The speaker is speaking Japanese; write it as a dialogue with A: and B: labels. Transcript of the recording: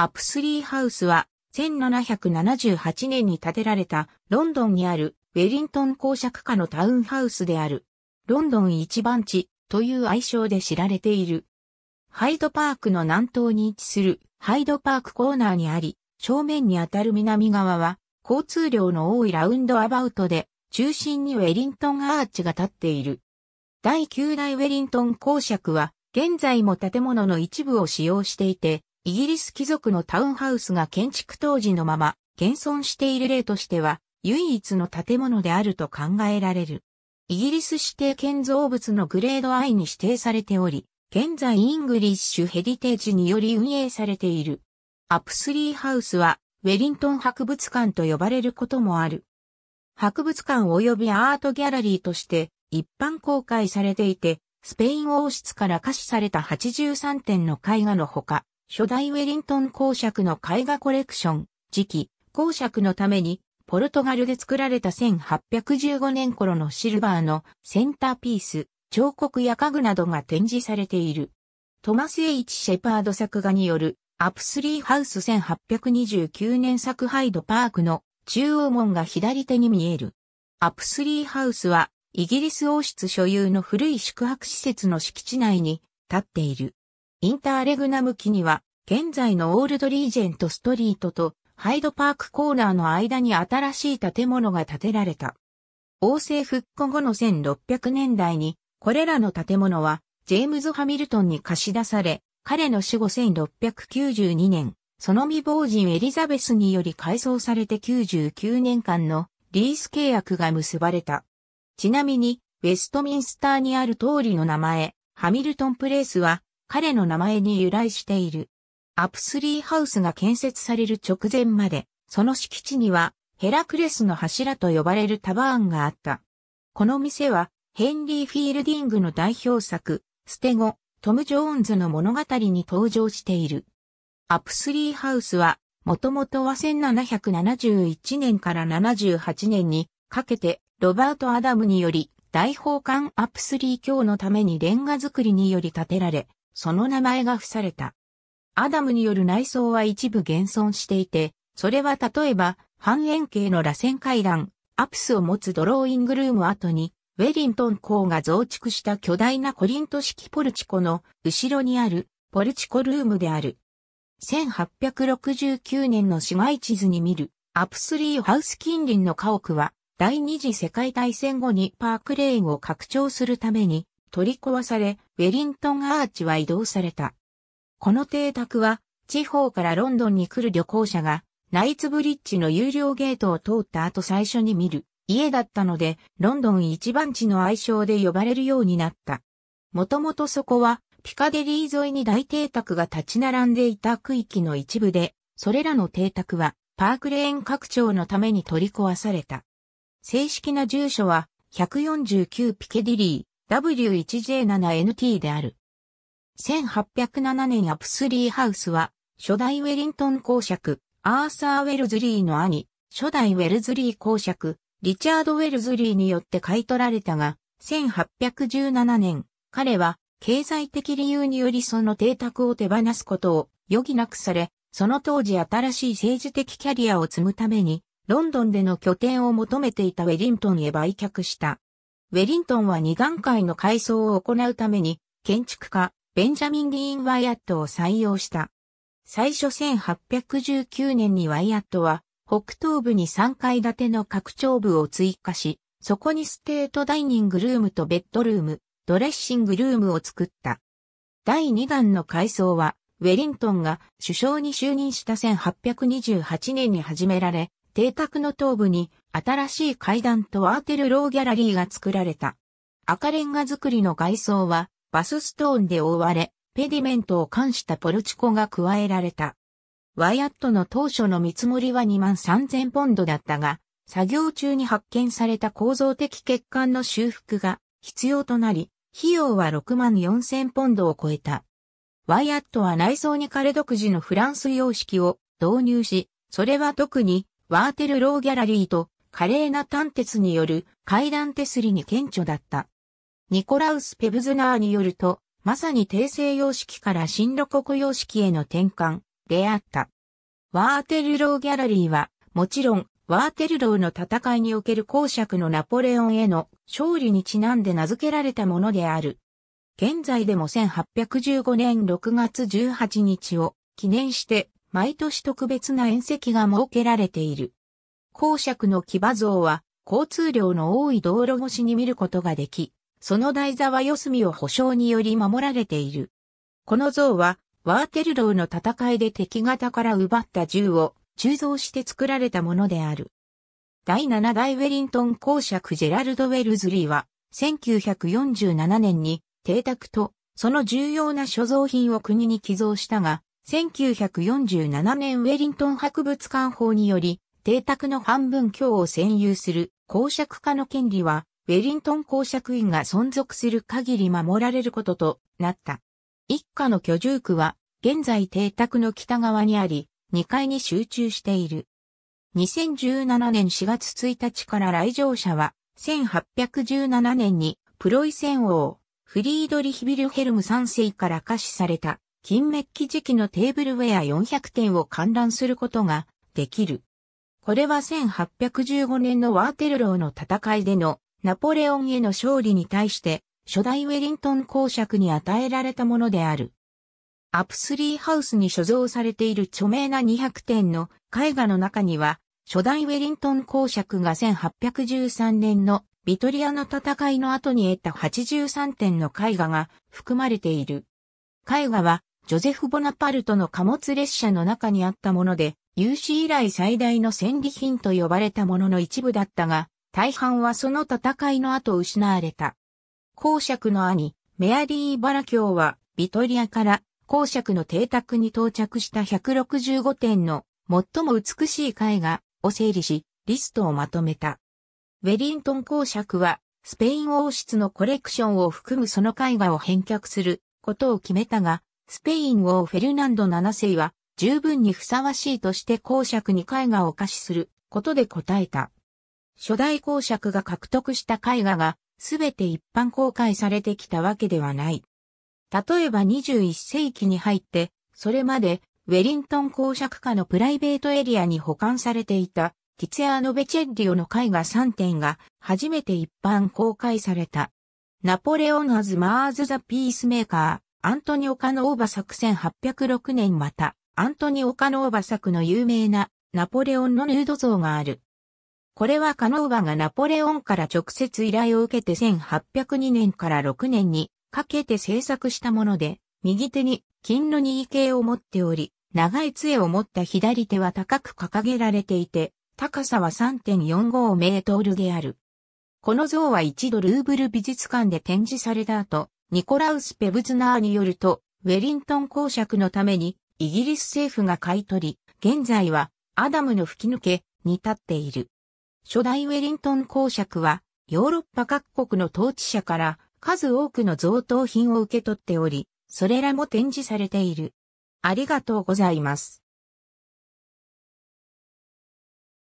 A: アップスリーハウスは、1778年に建てられたロンドンにあるウェリントン公爵家のタウンハウスである。ロンドン一番地という愛称で知られている。ハイドパークの南東に位置するハイドパークコーナーにあり、正面にあたる南側は交通量の多いラウンドアバウトで中心にウェリントンアーチが立っている。第9代ウェリントン公爵は現在も建物の一部を使用していて、イギリス貴族のタウンハウスが建築当時のまま現存している例としては唯一の建物であると考えられる。イギリス指定建造物のグレード I に指定されており、現在イングリッシュヘリテージにより運営されている。アップスリーハウスはウェリントン博物館と呼ばれることもある。博物館及びアートギャラリーとして一般公開されていて、スペイン王室から貸しされた83点の絵画のほか、初代ウェリントン公爵の絵画コレクション、時期、公爵のために、ポルトガルで作られた1815年頃のシルバーのセンターピース、彫刻や家具などが展示されている。トマス・エイチ・シェパード作画によるアプスリーハウス1829年作ハイドパークの中央門が左手に見える。アプスリーハウスはイギリス王室所有の古い宿泊施設の敷地内に立っている。インターレグナム期には、現在のオールドリージェントストリートとハイドパークコーナーの間に新しい建物が建てられた。王政復古後の1600年代に、これらの建物は、ジェームズ・ハミルトンに貸し出され、彼の死後1692年、その未亡人エリザベスにより改装されて99年間のリース契約が結ばれた。ちなみに、ウェストミンスターにある通りの名前、ハミルトンプレイスは、彼の名前に由来している。アプスリーハウスが建設される直前まで、その敷地にはヘラクレスの柱と呼ばれるタバーンがあった。この店はヘンリー・フィールディングの代表作、ステゴ、トム・ジョーンズの物語に登場している。アプスリーハウスは、もともとは1771年から78年にかけてロバート・アダムにより大宝館アプスリー教のためにレンガ作りにより建てられ、その名前が付された。アダムによる内装は一部現存していて、それは例えば、半円形の螺旋階段、アプスを持つドローイングルーム後に、ウェリントン校が増築した巨大なコリント式ポルチコの後ろにあるポルチコルームである。1869年の市街地図に見るアプスリーハウス近隣の家屋は第二次世界大戦後にパークレーンを拡張するために取り壊され、ウェリントンアーチは移動された。この邸宅は、地方からロンドンに来る旅行者が、ナイツブリッジの有料ゲートを通った後最初に見る家だったので、ロンドン一番地の愛称で呼ばれるようになった。もともとそこは、ピカデリー沿いに大邸宅が立ち並んでいた区域の一部で、それらの邸宅は、パークレーン拡張のために取り壊された。正式な住所は、149ピケディリー。W1J7NT である。1807年アプスリーハウスは、初代ウェリントン公爵、アーサー・ウェルズリーの兄、初代ウェルズリー公爵、リチャード・ウェルズリーによって買い取られたが、1817年、彼は経済的理由によりその邸宅を手放すことを余儀なくされ、その当時新しい政治的キャリアを積むために、ロンドンでの拠点を求めていたウェリントンへ売却した。ウェリントンは二段階の改装を行うために、建築家、ベンジャミン・ディーン・ワイアットを採用した。最初1819年にワイアットは、北東部に3階建ての拡張部を追加し、そこにステートダイニングルームとベッドルーム、ドレッシングルームを作った。第2弾の改装は、ウェリントンが首相に就任した1828年に始められ、邸宅の東部に新しい階段とワーテルローギャラリーが作られた。赤レンガ作りの外装はバスストーンで覆われ、ペディメントを冠したポルチコが加えられた。ワイアットの当初の見積もりは2万3000ポンドだったが、作業中に発見された構造的欠陥の修復が必要となり、費用は6万4000ポンドを超えた。ワイアットは内装に彼独自のフランス様式を導入し、それは特にワーテルローギャラリーと華麗な探鉄による階段手すりに顕著だった。ニコラウス・ペブズナーによると、まさに帝政様式から新ロココ様式への転換であった。ワーテルローギャラリーは、もちろん、ワーテルローの戦いにおける公爵のナポレオンへの勝利にちなんで名付けられたものである。現在でも1815年6月18日を記念して毎年特別な宴席が設けられている。公爵の騎馬像は、交通量の多い道路越しに見ることができ、その台座は四隅を保証により守られている。この像は、ワーテルローの戦いで敵方から奪った銃を鋳造して作られたものである。第七代ウェリントン公爵ジェラルド・ウェルズリーは、1947年に邸宅とその重要な所蔵品を国に寄贈したが、1947年ウェリントン博物館法により、邸宅の半分強を占有する公爵化の権利は、ウェリントン公爵院が存続する限り守られることとなった。一家の居住区は、現在邸宅の北側にあり、2階に集中している。2017年4月1日から来場者は、1817年にプロイセン王、フリードリヒビルヘルム3世から可視された、金メッキ時期のテーブルウェア400点を観覧することができる。これは1815年のワーテルローの戦いでのナポレオンへの勝利に対して初代ウェリントン公爵に与えられたものである。アプスリーハウスに所蔵されている著名な200点の絵画の中には、初代ウェリントン公爵が1813年のビトリアの戦いの後に得た83点の絵画が含まれている。絵画はジョゼフ・ボナパルトの貨物列車の中にあったもので、有史以来最大の戦利品と呼ばれたものの一部だったが、大半はその戦いの後失われた。公爵の兄、メアリー・バラ教は、ビトリアから公爵の邸宅に到着した165点の最も美しい絵画を整理し、リストをまとめた。ウェリントン公爵は、スペイン王室のコレクションを含むその絵画を返却することを決めたが、スペイン王フェルナンド7世は十分にふさわしいとして公爵に絵画を貸しすることで答えた。初代公爵が獲得した絵画がすべて一般公開されてきたわけではない。例えば21世紀に入って、それまでウェリントン公爵家のプライベートエリアに保管されていたティツェアーノ・ベチェッリオの絵画3点が初めて一般公開された。ナポレオン・アズ・マーズ・ザ・ピースメーカー、アントニオ・カノーバ作戦806年また、アントニオ・カノーバ作の有名なナポレオンのヌード像がある。これはカノーバがナポレオンから直接依頼を受けて1802年から6年にかけて制作したもので、右手に金の二位形を持っており、長い杖を持った左手は高く掲げられていて、高さは3.45メートルである。この像は一度ルーブル美術館で展示された後、ニコラウス・ペブズナーによると、ウェリントン公爵のためにイギリス政府が買い取り、現在はアダムの吹き抜けに立っている。初代ウェリントン公爵はヨーロッパ各国の統治者から数多くの贈答品を受け取っており、それらも展示されている。ありがとうございます。